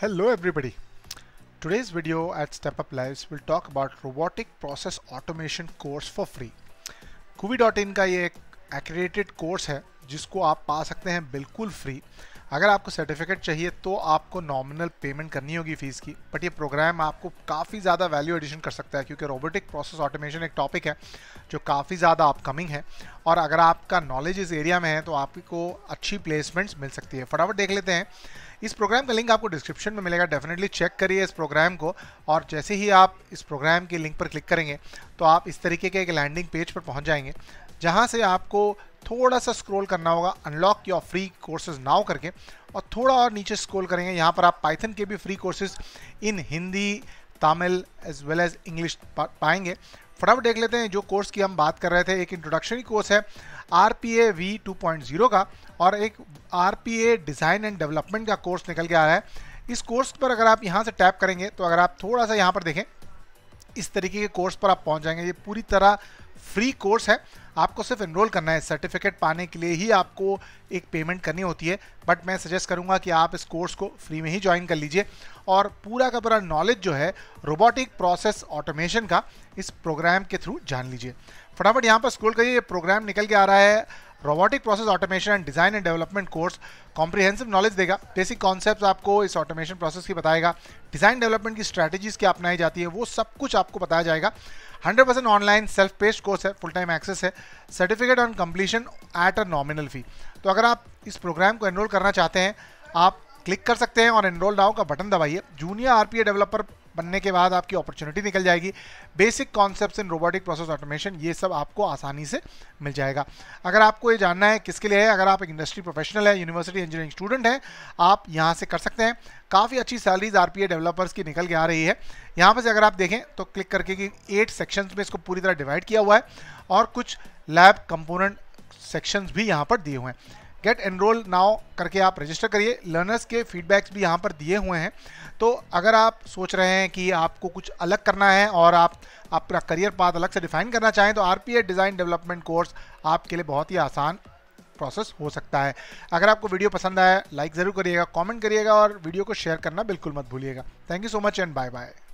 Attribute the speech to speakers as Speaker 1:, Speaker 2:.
Speaker 1: Hello everybody. Today's video at Step Up Lives will talk about robotic process automation course for free. Kuvi.in का ये एक accredited course है जिसको आप पा सकते हैं बिल्कुल फ्री अगर आपको सर्टिफिकेट चाहिए तो आपको नॉमिनल पेमेंट करनी होगी फीस की बट ये प्रोग्राम आपको काफ़ी ज़्यादा वैल्यू एडिशन कर सकता है क्योंकि रोबोटिक प्रोसेस ऑटोमेशन एक टॉपिक है जो काफ़ी ज़्यादा अपकमिंग है और अगर आपका नॉलेज इस एरिया में है तो आपको अच्छी प्लेसमेंट्स मिल सकती है फटाफट देख लेते हैं इस प्रोग्राम का लिंक आपको डिस्क्रिप्शन में मिलेगा डेफिनेटली चेक करिए इस प्रोग्राम को और जैसे ही आप इस प्रोग्राम के लिंक पर क्लिक करेंगे तो आप इस तरीके के एक लैंडिंग पेज पर पहुँच जाएंगे जहाँ से आपको थोड़ा सा स्क्रॉल करना होगा unlock your free courses now करके और थोड़ा और नीचे स्क्रॉल करेंगे यहाँ पर आप पाइथन के भी free courses in Hindi Tamil as well as English पाएंगे फटाफट देख लेते हैं जो कोर्स की हम बात कर रहे थे एक इंट्रोडक्शनरी कोर्स है R P A V two point zero का और एक R P A design and development का कोर्स निकल के आ रहा है इस कोर्स पर अगर आप यहाँ से टैप करेंगे तो अगर आप थोड़ा सा यहाँ पर देखें इस तरीके के कोर्स पर आप पहुँच जाएंगे ये पूरी तरह फ्री कोर्स है आपको सिर्फ इनरोल करना है सर्टिफिकेट पाने के लिए ही आपको एक पेमेंट करनी होती है बट मैं सजेस्ट करूँगा कि आप इस कोर्स को फ्री में ही ज्वाइन कर लीजिए और पूरा का पूरा नॉलेज जो है रोबोटिक प्रोसेस ऑटोमेशन का इस प्रोग्राम के थ्रू जान लीजिए फटाफट यहाँ पर स्कूल का ये प्रोग्राम निकल के आ रहा है robotic process automation and design and development course comprehensive knowledge देगा बेसिक कॉन्सेप्ट आपको इस ऑटोमेशन प्रोसेस की बताएगा डिज़ाइन डेवलपमेंट की स्ट्रैटेजीज क्या अपनाई जाती है वो सब कुछ आपको बताया जाएगा 100% percent online self paced course है फुल टाइम एक्सेस है certificate on completion at a nominal fee तो अगर आप इस प्रोग्राम को एनरोल करना चाहते हैं आप क्लिक कर सकते हैं और एनरोल नाउ का बटन दबाइए जूनियर आरपीए डेवलपर बनने के बाद आपकी अपॉर्चुनिटी निकल जाएगी basic concept in robotic process automation ये सब आपको आसानी से मिल जाएगा अगर आपको ये जानना है किसके लिए है अगर आप एक इंडस्ट्री प्रोफेशनल है यूनिवर्सिटी इंजीनियरिंग स्टूडेंट हैं आप यहाँ से कर सकते हैं काफ़ी अच्छी सैलरीज आर डेवलपर्स की निकल के आ रही है यहाँ पर से अगर आप देखें तो क्लिक करके कि एट सेक्शंस में इसको पूरी तरह डिवाइड किया हुआ है और कुछ लैब कंपोनेंट सेक्शंस भी यहाँ पर दिए हुए हैं गेट एनरोल नाउ करके आप रजिस्टर करिए लर्नर्स के फीडबैक्स भी यहाँ पर दिए हुए हैं तो अगर आप सोच रहे हैं कि आपको कुछ अलग करना है और आप अपना करियर पाथ अलग से डिफाइन करना चाहें तो आर डिज़ाइन डेवलपमेंट कोर्स आपके लिए बहुत ही आसान प्रोसेस हो सकता है अगर आपको वीडियो पसंद आया लाइक ज़रूर करिएगा कमेंट करिएगा और वीडियो को शेयर करना बिल्कुल मत भूलिएगा thank you so much and bye bye